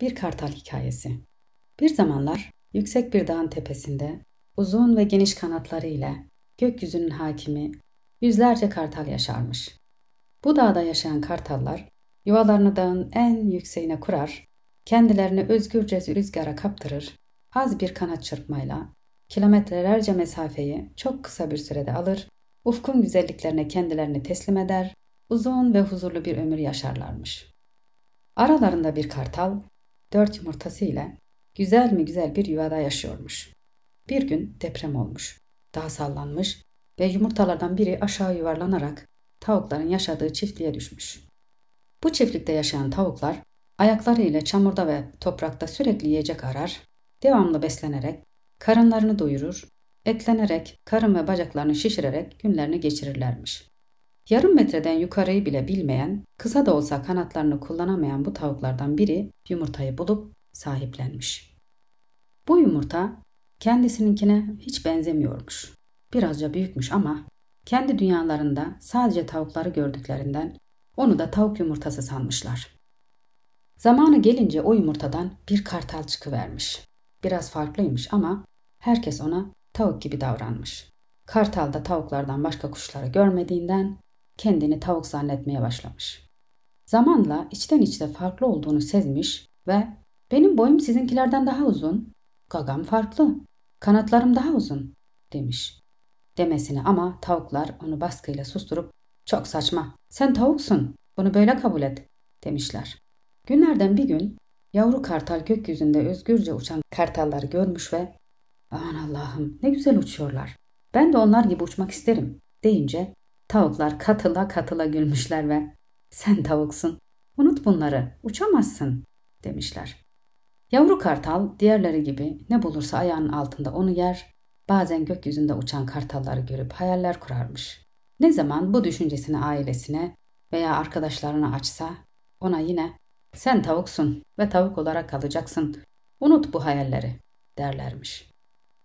Bir Kartal Hikayesi Bir zamanlar yüksek bir dağın tepesinde uzun ve geniş kanatları ile gökyüzünün hakimi yüzlerce kartal yaşarmış. Bu dağda yaşayan kartallar yuvalarını dağın en yükseğine kurar, kendilerini özgürce rüzgara kaptırır, az bir kanat çırpmayla kilometrelerce mesafeyi çok kısa bir sürede alır, ufkun güzelliklerine kendilerini teslim eder, uzun ve huzurlu bir ömür yaşarlarmış. Aralarında bir kartal dört yumurtası ile güzel mi güzel bir yuvada yaşıyormuş. Bir gün deprem olmuş. Daha sallanmış ve yumurtalardan biri aşağı yuvarlanarak tavukların yaşadığı çiftliğe düşmüş. Bu çiftlikte yaşayan tavuklar ayaklarıyla çamurda ve toprakta sürekli yiyecek arar, devamlı beslenerek karınlarını doyurur, etlenerek karın ve bacaklarını şişirerek günlerini geçirirlermiş. Yarım metreden yukarıyı bile bilmeyen, kısa da olsa kanatlarını kullanamayan bu tavuklardan biri yumurtayı bulup sahiplenmiş. Bu yumurta kendisininkine hiç benzemiyormuş. Birazca büyükmüş ama kendi dünyalarında sadece tavukları gördüklerinden onu da tavuk yumurtası sanmışlar. Zamanı gelince o yumurtadan bir kartal çıkıvermiş. Biraz farklıymış ama herkes ona tavuk gibi davranmış. Kartal da tavuklardan başka kuşları görmediğinden kendini tavuk zannetmeye başlamış. Zamanla içten içte farklı olduğunu sezmiş ve benim boyum sizinkilerden daha uzun, gagam farklı, kanatlarım daha uzun demiş. Demesini ama tavuklar onu baskıyla susturup çok saçma sen tavuksun bunu böyle kabul et demişler. Günlerden bir gün yavru kartal gökyüzünde özgürce uçan kartalları görmüş ve aman Allah'ım ne güzel uçuyorlar ben de onlar gibi uçmak isterim deyince Tavuklar katıla katıla gülmüşler ve sen tavuksun, unut bunları, uçamazsın demişler. Yavru kartal diğerleri gibi ne bulursa ayağının altında onu yer, bazen gökyüzünde uçan kartalları görüp hayaller kurarmış. Ne zaman bu düşüncesini ailesine veya arkadaşlarına açsa ona yine sen tavuksun ve tavuk olarak kalacaksın. Unut bu hayalleri derlermiş.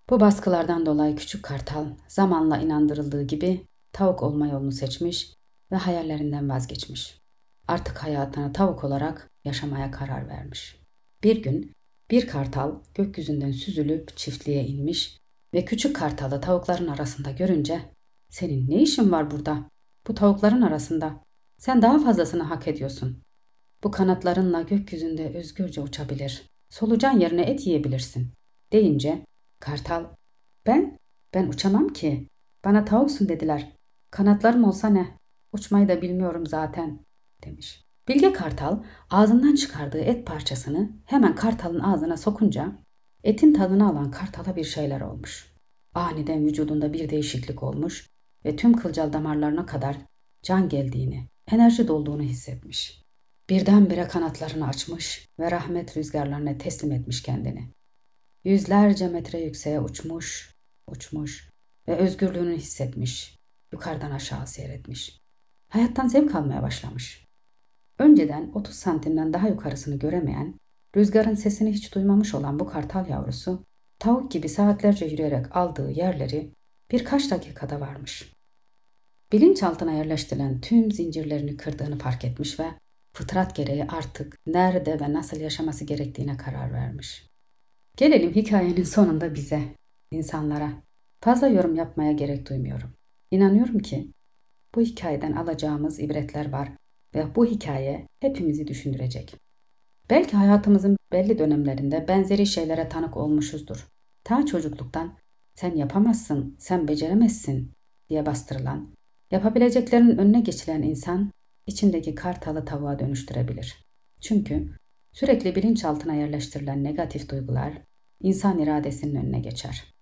Bu baskılardan dolayı küçük kartal zamanla inandırıldığı gibi tavuk olma yolunu seçmiş ve hayallerinden vazgeçmiş. Artık hayatına tavuk olarak yaşamaya karar vermiş. Bir gün bir kartal gökyüzünden süzülüp çiftliğe inmiş ve küçük kartalı tavukların arasında görünce ''Senin ne işin var burada? Bu tavukların arasında. Sen daha fazlasını hak ediyorsun. Bu kanatlarınla gökyüzünde özgürce uçabilir. Solucan yerine et yiyebilirsin.'' deyince kartal ''Ben? Ben uçamam ki. Bana tavuksun dediler. Kanatlarım olsa ne? Uçmayı da bilmiyorum zaten demiş. Bilge Kartal ağzından çıkardığı et parçasını hemen kartalın ağzına sokunca etin tadını alan kartala bir şeyler olmuş. Aniden vücudunda bir değişiklik olmuş ve tüm kılcal damarlarına kadar can geldiğini, enerji dolduğunu hissetmiş. Birdenbire kanatlarını açmış ve rahmet rüzgarlarına teslim etmiş kendini. Yüzlerce metre yükseğe uçmuş, uçmuş ve özgürlüğünü hissetmiş. Yukarıdan aşağı seyretmiş. Hayattan zevk almaya başlamış. Önceden 30 santimden daha yukarısını göremeyen, rüzgarın sesini hiç duymamış olan bu kartal yavrusu, tavuk gibi saatlerce yürüyerek aldığı yerleri birkaç dakikada varmış. Bilinçaltına yerleştirilen tüm zincirlerini kırdığını fark etmiş ve fıtrat gereği artık nerede ve nasıl yaşaması gerektiğine karar vermiş. Gelelim hikayenin sonunda bize, insanlara. Fazla yorum yapmaya gerek duymuyorum. İnanıyorum ki bu hikayeden alacağımız ibretler var ve bu hikaye hepimizi düşündürecek. Belki hayatımızın belli dönemlerinde benzeri şeylere tanık olmuşuzdur. Ta çocukluktan sen yapamazsın, sen beceremezsin diye bastırılan, yapabileceklerin önüne geçilen insan içindeki kartalı tavuğa dönüştürebilir. Çünkü sürekli bilinçaltına yerleştirilen negatif duygular insan iradesinin önüne geçer.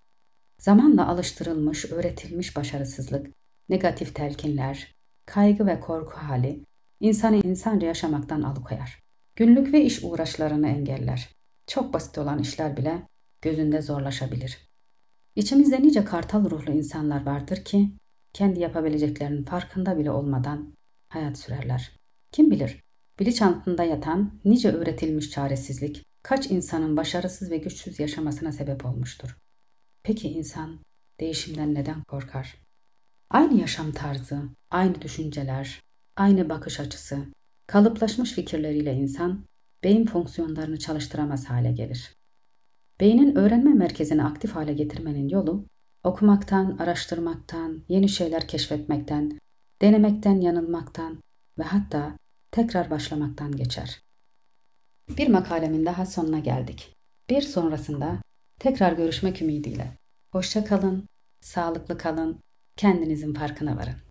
Zamanla alıştırılmış, öğretilmiş başarısızlık, negatif telkinler, kaygı ve korku hali insanı insanca yaşamaktan alıkoyar. Günlük ve iş uğraşlarını engeller. Çok basit olan işler bile gözünde zorlaşabilir. İçimizde nice kartal ruhlu insanlar vardır ki kendi yapabileceklerinin farkında bile olmadan hayat sürerler. Kim bilir bilinç altında yatan nice öğretilmiş çaresizlik kaç insanın başarısız ve güçsüz yaşamasına sebep olmuştur. Peki insan değişimden neden korkar? Aynı yaşam tarzı, aynı düşünceler, aynı bakış açısı, kalıplaşmış fikirleriyle insan beyin fonksiyonlarını çalıştıramaz hale gelir. Beynin öğrenme merkezini aktif hale getirmenin yolu okumaktan, araştırmaktan, yeni şeyler keşfetmekten, denemekten, yanılmaktan ve hatta tekrar başlamaktan geçer. Bir makalemin daha sonuna geldik. Bir sonrasında Tekrar görüşmek ümidiyle. Hoşça kalın, sağlıklı kalın, kendinizin farkına varın.